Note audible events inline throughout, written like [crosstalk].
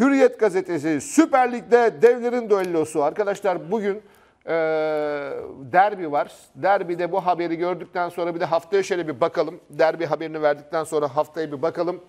Hürriyet gazetesi Süper Lig'de devlerin duellosu. Arkadaşlar bugün e, derbi var. Derbide bu haberi gördükten sonra bir de haftaya şöyle bir bakalım. Derbi haberini verdikten sonra haftaya bir bakalım.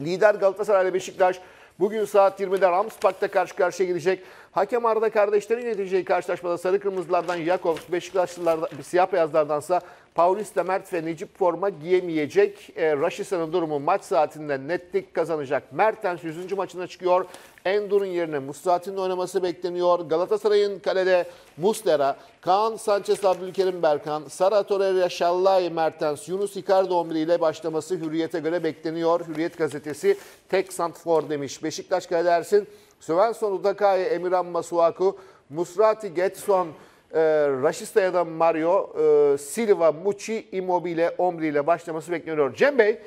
Lider Galatasaray ile Beşiktaş bugün saat 20'de Ramspark'ta karşı karşıya gelecek. Hakem Arda kardeşlerin yöneteceği karşılaşmada sarı kırmızılardan Yakov Beşiktaşlılardan siyah beyazlardansa Paulista Mert ve Necip forma giyemeyecek. E, Raşisa'nın durumu maç saatinde netlik kazanacak. Mertens 100. maçına çıkıyor. Endur'un yerine Musrati'nin oynaması bekleniyor. Galatasaray'ın kalede Muslera, Kaan Sanchez Abdülkerim Berkan, Sara Torreira, Şallay Mertens, Yunus Icardi 11 ile başlaması Hürriyet'e göre bekleniyor. Hürriyet gazetesi tek santfor demiş. Beşiktaş kalede Ersin Svensson, Udakaya, Emirhan Masuaku, Musrati, Getson, e, Rashista ya da Mario, e, Silva, Muçi, Immobile, Omri ile başlaması bekleniyor. Cem Bey,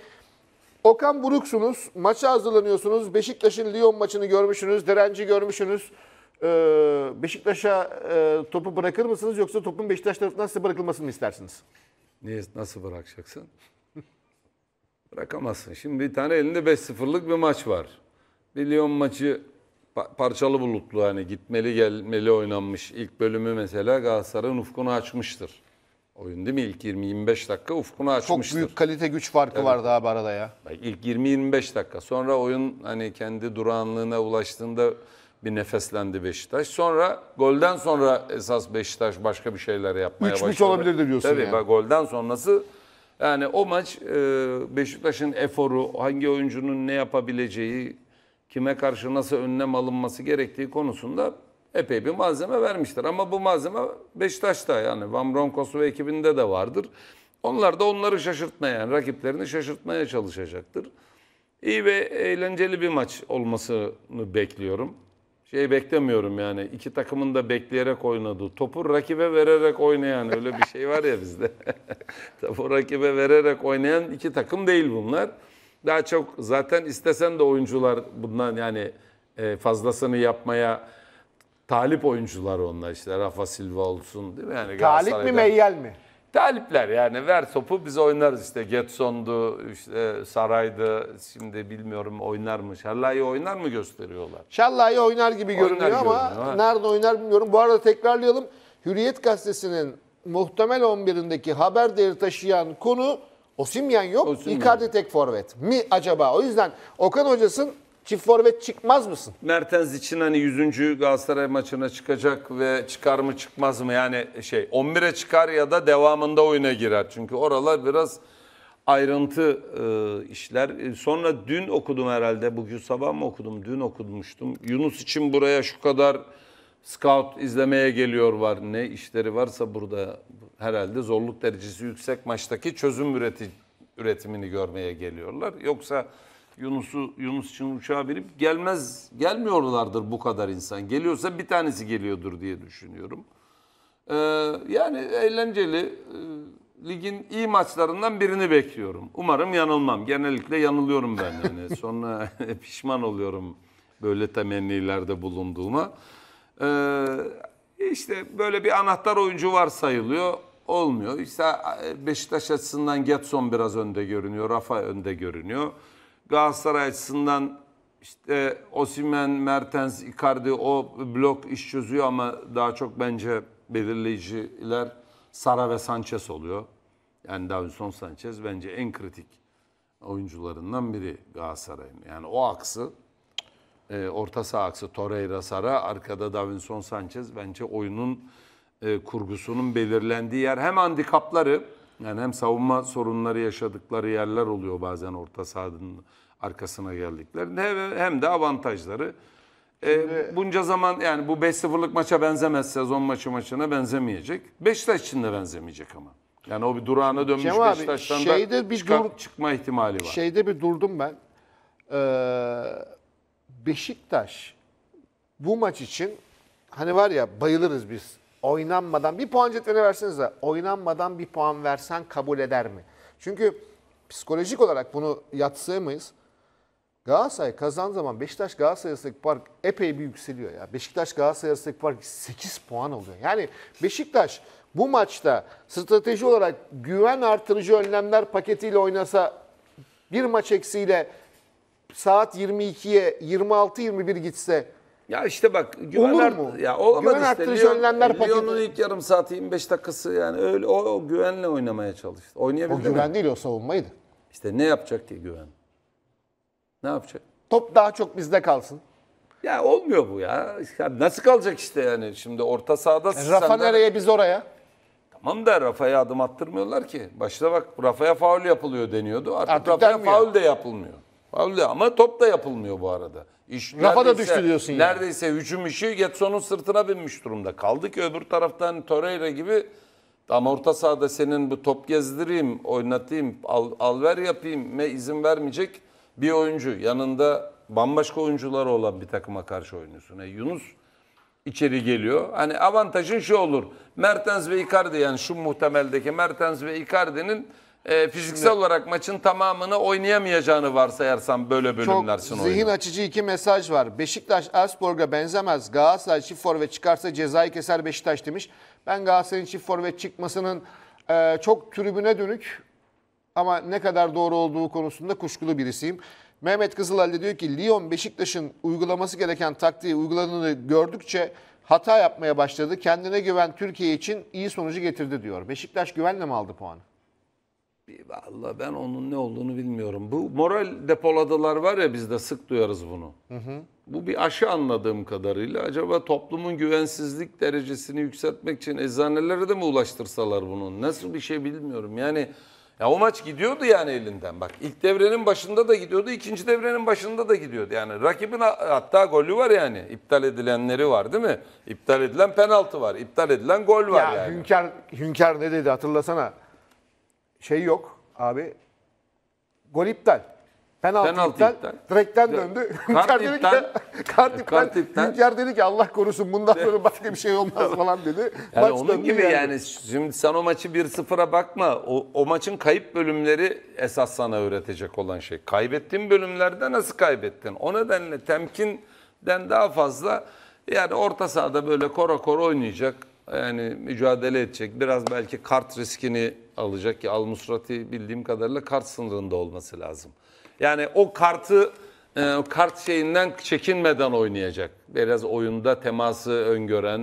Okan Buruksunuz, maça hazırlanıyorsunuz. Beşiktaş'ın Lyon maçını görmüşsünüz, derenci görmüşsünüz. E, Beşiktaş'a e, topu bırakır mısınız yoksa topun Beşiktaş tarafından size bırakılmasını mı istersiniz? Niye, nasıl bırakacaksın? Bırakamazsın. Şimdi bir tane elinde 5-0'lık bir maç var. Bir Lyon maçı parçalı bulutlu hani gitmeli gelmeli oynanmış ilk bölümü mesela Galatasaray'ın ufkunu açmıştır. Oyun değil mi? İlk 20-25 dakika ufkunu açmıştır. Çok büyük kalite güç farkı evet. var daha bu arada ya. İlk 20-25 dakika. Sonra oyun hani kendi durağanlığına ulaştığında bir nefeslendi Beşiktaş. Sonra golden sonra esas Beşiktaş başka bir şeyler yapmaya Üç başladı. 3 olabilirdi diyorsun Tabii, yani. Tabii golden sonrası yani o maç e, Beşiktaş'ın eforu, hangi oyuncunun ne yapabileceği, kime karşı nasıl önlem alınması gerektiği konusunda epey bir malzeme vermişler Ama bu malzeme Beşiktaş'ta yani Van Bronckhorst ve ekibinde de vardır. Onlar da onları şaşırtmaya, yani rakiplerini şaşırtmaya çalışacaktır. İyi ve eğlenceli bir maç olmasını bekliyorum. Şey beklemiyorum yani iki takımın da bekleyerek oynadığı, topu rakibe vererek oynayan öyle bir şey var ya bizde. [laughs] topu rakibe vererek oynayan iki takım değil bunlar. Daha çok zaten istesen de oyuncular bundan yani e, fazlasını yapmaya talip oyuncular onlar işte. Rafa Silva olsun değil mi? Yani talip mi meyyel mi? Talipler yani ver topu biz oynarız işte Getson'du, işte Saray'dı şimdi bilmiyorum oynar mı? Şallahi oynar mı gösteriyorlar? Şallahi oynar gibi oynar görünüyor, görünüyor ama görünüyor, nerede oynar bilmiyorum. Bu arada tekrarlayalım. Hürriyet gazetesinin muhtemel 11'indeki haber değeri taşıyan konu Osimhen yok. Osimhen. Icardi tek forvet mi acaba? O yüzden Okan Hocasın çift forvet çıkmaz mısın? Mertens için hani 100. Galatasaray maçına çıkacak ve çıkar mı çıkmaz mı? Yani şey 11'e çıkar ya da devamında oyuna girer. Çünkü oralar biraz ayrıntı e, işler. E, sonra dün okudum herhalde. Bugün sabah mı okudum? Dün okumuştum. Yunus için buraya şu kadar Scout izlemeye geliyor var. Ne işleri varsa burada herhalde zorluk derecesi yüksek maçtaki çözüm üreti, üretimini görmeye geliyorlar. Yoksa Yunus'u Yunus için uçağa binip gelmez gelmiyorlardır bu kadar insan. Geliyorsa bir tanesi geliyordur diye düşünüyorum. Ee, yani eğlenceli e, ligin iyi maçlarından birini bekliyorum. Umarım yanılmam. Genellikle yanılıyorum ben yani. [laughs] Sonra [laughs] pişman oluyorum böyle temennilerde bulunduğuma. Ee, işte böyle bir anahtar oyuncu var sayılıyor. Olmuyor. İşte e, Beşiktaş açısından Getson biraz önde görünüyor. Rafa önde görünüyor. Galatasaray açısından işte Osimen, Mertens, Icardi o blok iş çözüyor ama daha çok bence belirleyiciler Sara ve Sanchez oluyor. Yani Davinson Sanchez bence en kritik oyuncularından biri Galatasaray'ın. Yani o aksı e, orta saha aksı Torreira Sara, arkada Davinson Sanchez bence oyunun e, kurgusunun belirlendiği yer. Hem handikapları yani hem savunma sorunları yaşadıkları yerler oluyor bazen orta sahanın arkasına geldiklerinde hem de avantajları. Ee, Şimdi, e, bunca zaman yani bu 5-0'lık maça benzemez sezon maçı maçına benzemeyecek. Beşiktaş için de benzemeyecek ama. Yani o bir durağına dönmüş Cem Beşiktaş'tan abi, şeyde da bir çıkar, dur, çıkma ihtimali var. Şeyde bir durdum ben. Ee, Beşiktaş bu maç için hani var ya bayılırız biz. Oynanmadan bir puan cetveli verseniz de oynanmadan bir puan versen kabul eder mi? Çünkü psikolojik olarak bunu yatsıyamayız. Galatasaray kazan zaman Beşiktaş Galatasaray arasındaki fark epey bir yükseliyor ya. Beşiktaş Galatasaray arasındaki fark 8 puan oluyor. Yani Beşiktaş bu maçta strateji olarak güven artırıcı önlemler paketiyle oynasa bir maç eksiyle saat 22'ye 26-21 gitse ya işte bak güvenler Olur mu? ya olmadı Güven işte. arttırıcı Lyon- önlemler paketi. ilk yarım saati 25 dakikası yani öyle o, o güvenle oynamaya çalıştı. o Oynayabildi mi? güven değil o savunmaydı. İşte ne yapacak ki güven? Ne yapacak? Top daha çok bizde kalsın. Ya olmuyor bu ya. Ya Nasıl kalacak işte yani şimdi orta sahada e, Rafa sen nereye biz oraya. Tamam da Rafa'ya adım attırmıyorlar ki. Başta bak Rafa'ya faul yapılıyor deniyordu. Artık, Artık Rafa'ya denmiyor. faul de yapılmıyor. Vallahi ama top da yapılmıyor bu arada. İş Rafa da düştü diyorsun yani. Neredeyse hücum işi Getson'un sırtına binmiş durumda. Kaldı ki öbür taraftan Torreira gibi ama orta sahada senin bu top gezdireyim, oynatayım, al, alver yapayım me izin vermeyecek bir oyuncu. Yanında bambaşka oyuncular olan bir takıma karşı oynuyorsun. E, Yunus içeri geliyor. Hani avantajın şu olur. Mertens ve Icardi yani şu muhtemeldeki Mertens ve Icardi'nin e, fiziksel Şimdi, olarak maçın tamamını oynayamayacağını varsayarsam böyle bölümler Çok zihin oyunu. açıcı iki mesaj var. Beşiktaş Asporga benzemez. Galatasaray çift forvet çıkarsa cezayı keser Beşiktaş demiş. Ben Galatasaray'ın çift forvet çıkmasının e, çok tribüne dönük ama ne kadar doğru olduğu konusunda kuşkulu birisiyim. Mehmet Kızılalli diyor ki Lyon Beşiktaş'ın uygulaması gereken taktiği uyguladığını gördükçe hata yapmaya başladı. Kendine güven Türkiye için iyi sonucu getirdi diyor. Beşiktaş güvenle mi aldı puanı? vallahi ben onun ne olduğunu bilmiyorum. Bu moral depoladılar var ya bizde sık duyarız bunu. Hı hı. Bu bir aşı anladığım kadarıyla. Acaba toplumun güvensizlik derecesini yükseltmek için eczanelere de mi ulaştırsalar bunu? Nasıl bir şey bilmiyorum. Yani ya o maç gidiyordu yani elinden. Bak ilk devrenin başında da gidiyordu, ikinci devrenin başında da gidiyordu. Yani rakibin hatta golü var yani. İptal edilenleri var değil mi? İptal edilen penaltı var, iptal edilen gol var ya, yani. Hünkar, Hünkar ne dedi hatırlasana şey yok abi. Gol iptal. Penaltı, Penaltı iptal. iptal. Direkten döndü. Kart dedi iptal. Ki, e, kart iptal. Hünkar dedi ki Allah korusun bundan sonra başka bir şey olmaz falan dedi. Yani Maç onun gibi yani. yani şimdi sen o maçı 1-0'a bakma. O, o maçın kayıp bölümleri esas sana öğretecek olan şey. Kaybettiğin bölümlerde nasıl kaybettin? O nedenle temkinden daha fazla yani orta sahada böyle kora kora oynayacak yani mücadele edecek. Biraz belki kart riskini alacak ki Al Musrati bildiğim kadarıyla kart sınırında olması lazım. Yani o kartı e, kart şeyinden çekinmeden oynayacak. Biraz oyunda teması öngören,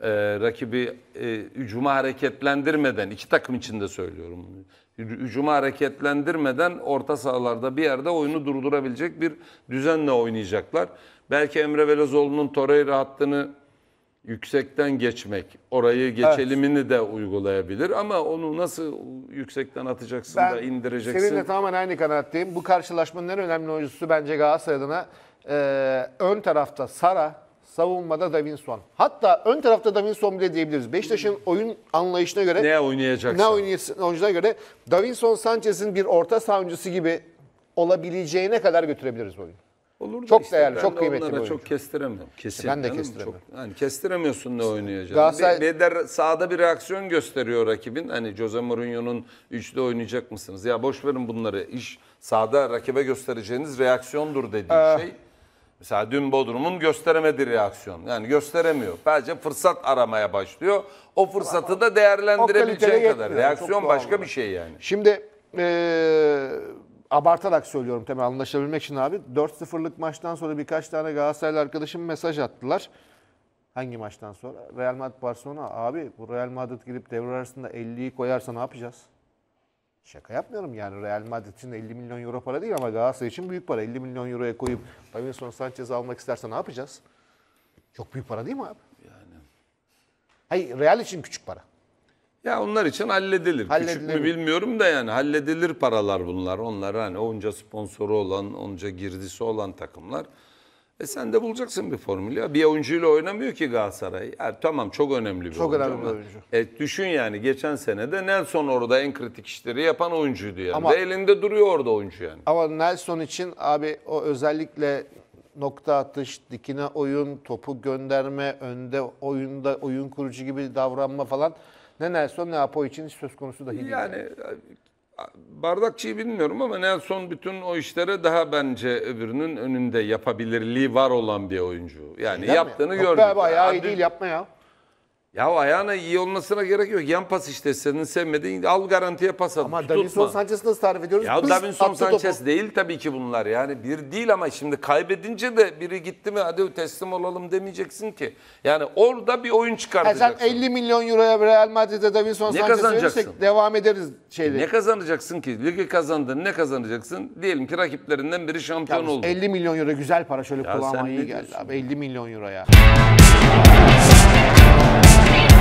e, rakibi e, hücuma hareketlendirmeden, iki takım için de söylüyorum bunu. Hücuma hareketlendirmeden orta sahalarda bir yerde oyunu durdurabilecek bir düzenle oynayacaklar. Belki Emre Belezoğlu'nun Torreira hattını yüksekten geçmek, orayı geçelimini evet. de uygulayabilir ama onu nasıl yüksekten atacaksın ben da indireceksin? Seninle tamamen aynı kanaatteyim. Bu karşılaşmanın en önemli oyuncusu bence Galatasaray adına e, ön tarafta Sara, savunmada Davinson. Hatta ön tarafta Davinson bile diyebiliriz. Beşiktaş'ın oyun anlayışına göre ne oynayacaksın? Ne oynayacaksın oynayacağına göre Davinson Sanchez'in bir orta savuncusu gibi olabileceğine kadar götürebiliriz oyunu olur Çok işte değerli, ben çok kıymetli bir onlara oyuncu. çok kestiremiyorum. Kesin. Ben de Anladın mı? kestiremiyorum. Çok, hani kestiremiyorsun ne oynayacağını. Galatasaray- Be- Beder sahada bir reaksiyon gösteriyor rakibin. Hani Jose Mourinho'nun üçlü oynayacak mısınız? Ya boş verin bunları. İş Sağda rakibe göstereceğiniz reaksiyondur dediği ah. şey. Mesela dün Bodrum'un gösteremediği reaksiyon. Yani gösteremiyor. Bence fırsat aramaya başlıyor. O fırsatı da O değerlendirebileceği kadar. Reaksiyon başka bir şey yani. Şimdi eee abartarak söylüyorum tabii anlaşabilmek için abi. 4-0'lık maçtan sonra birkaç tane Galatasaraylı arkadaşım mesaj attılar. Hangi maçtan sonra? Real Madrid Barcelona. Abi bu Real Madrid girip devre arasında 50'yi koyarsa ne yapacağız? Şaka yapmıyorum yani Real Madrid için 50 milyon euro para değil ama Galatasaray için büyük para. 50 milyon euroya koyup Davinson Sanchez'i almak isterse ne yapacağız? Çok büyük para değil mi abi? Yani. Hayır Real için küçük para. Ya onlar için halledilir. halledilir Küçük mü bilmiyorum da yani halledilir paralar bunlar. Onlar hani onca sponsoru olan, onca girdisi olan takımlar. E sen de bulacaksın bir formülü. Bir oyuncuyla oynamıyor ki Galatasaray. Ya, tamam çok önemli bir çok oyuncu. Çok önemli bir oyuncu. E, düşün yani geçen sene de Nelson orada en kritik işleri yapan oyuncuydu yani. Ama, Ve elinde duruyor orada oyuncu yani. Ama Nelson için abi o özellikle nokta atış, dikine oyun, topu gönderme, önde oyunda oyun kurucu gibi davranma falan ne Nelson ne Apo için hiç söz konusu dahi değil. Yani, yani. Bardakçı'yı bilmiyorum ama Nelson bütün o işlere daha bence öbürünün önünde yapabilirliği var olan bir oyuncu. Yani Neden şey yaptığını mi? gördük. Yok be abi ayağı iyi değil yapma ya. Ya ayağına iyi olmasına gerek yok. Yan pas işte senin sevmediğin. Al garantiye pas al. Ama Davinson Sanchez'i nasıl tarif ediyoruz? Ya Davinson Sanchez topu. değil tabii ki bunlar. Yani bir değil ama şimdi kaybedince de biri gitti mi hadi teslim olalım demeyeceksin ki. Yani orada bir oyun çıkartacaksın. sen 50 milyon euroya Real Madrid'e Davinson Sanchez'i verirsek devam ederiz şeyleri. Ne kazanacaksın ki? Ligi kazandın ne kazanacaksın? Diyelim ki rakiplerinden biri şampiyon Yalnız oldu. 50 milyon euro güzel para şöyle ya kulağıma iyi geldi abi. 50 milyon euroya. Yeah.